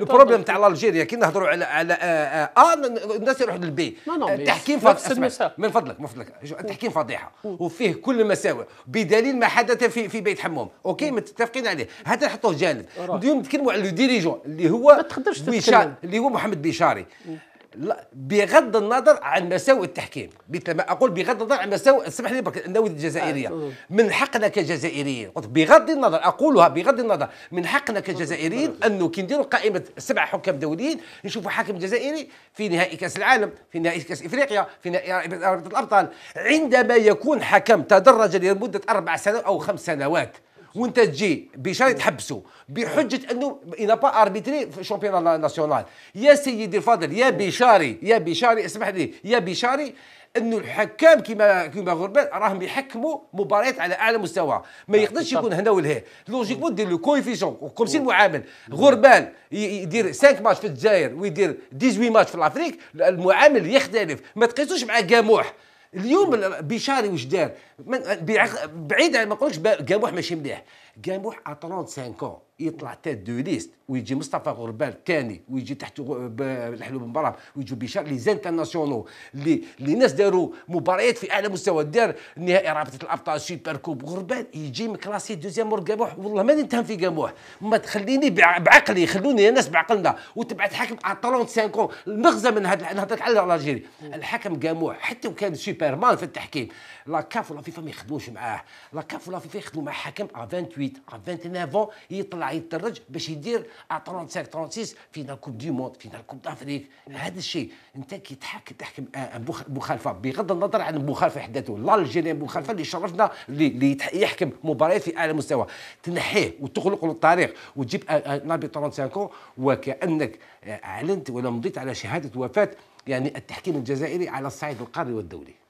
البروبليم تاع الجيريا كي نهضروا على على ا آه, آه،, آه، الناس يروحوا للبي التحكيم آه، من فضلك من فضلك التحكيم فضيحه وفيه كل المساوئ بدليل ما حدث في في بيت حموم اوكي متفقين عليه هذا نحطوه جانب اليوم نتكلموا على لو ديريجون اللي هو ما تقدرش اللي هو محمد بشاري بغض النظر عن مساوئ التحكيم مثل ما اقول بغض النظر عن مساوئ اسمح لي برك الجزائريه آه، من حقنا كجزائريين قلت بغض النظر اقولها بغض النظر من حقنا كجزائريين انه كي نديروا قائمه سبع حكام دوليين نشوفوا حاكم جزائري في نهائي كاس العالم في نهائي كاس افريقيا في نهائي رابطه الابطال عندما يكون حكم تدرج لمده اربع سنوات او خمس سنوات وانت تجي بشان تحبسه بحجه انه انا با اربيتري في الشامبيون ناسيونال يا سيدي الفاضل يا بشاري يا بشاري اسمح لي يا بشاري انه الحكام كما كما غربان راهم يحكموا مباريات على اعلى مستوى ما نعم، يقدرش يكون هنا ولا هنا لوجيكمون دير لو كويفيسيون كومسي المعامل غربان يدير 5 ماتش في الجزائر ويدير 18 ماتش في الافريك المعامل يختلف ما تقيسوش مع قاموح اليوم بيشاري واش دار بعيد ما نقولكش قاموح ماشي مليح قاموح ا 35 ans يطلع تاد دو ليست ويجي مصطفى غربال الثاني ويجي تحت الحلو بن براب ويجي بشار لي زانترناسيونالو اللي اللي ناس داروا مباريات في اعلى مستوى دار نهائي رابطه الابطال سوبر كوب غربال يجي مكلاسي دوزيام ور والله ما نتهم في قاموح ما تخليني بعقلي خلوني الناس بعقلنا وتبعت حكم 35 المغزى من هذا نهضرك على الجيري الحكم قاموح حتى وكان سوبر مان في التحكيم لا كاف ولا فيفا ما يخدموش معاه لا كاف ولا فيفا يخدموا مع حكم ا 28 ا 29 يطلع راح يتدرج باش يدير 35 36 فينال كوب دي موند فينال كوب دافريك هذا الشيء انت كي تحكي تحكم آه، مخالفه بغض النظر عن المخالفه حداته الجيريان مخالفه اللي شرفنا اللي يحكم مباريات في اعلى مستوى تنحيه وتغلق له الطريق وتجيب آه، آه، نابي 35 وكانك اعلنت ولا مضيت على شهاده وفاه يعني التحكيم الجزائري على الصعيد القاري والدولي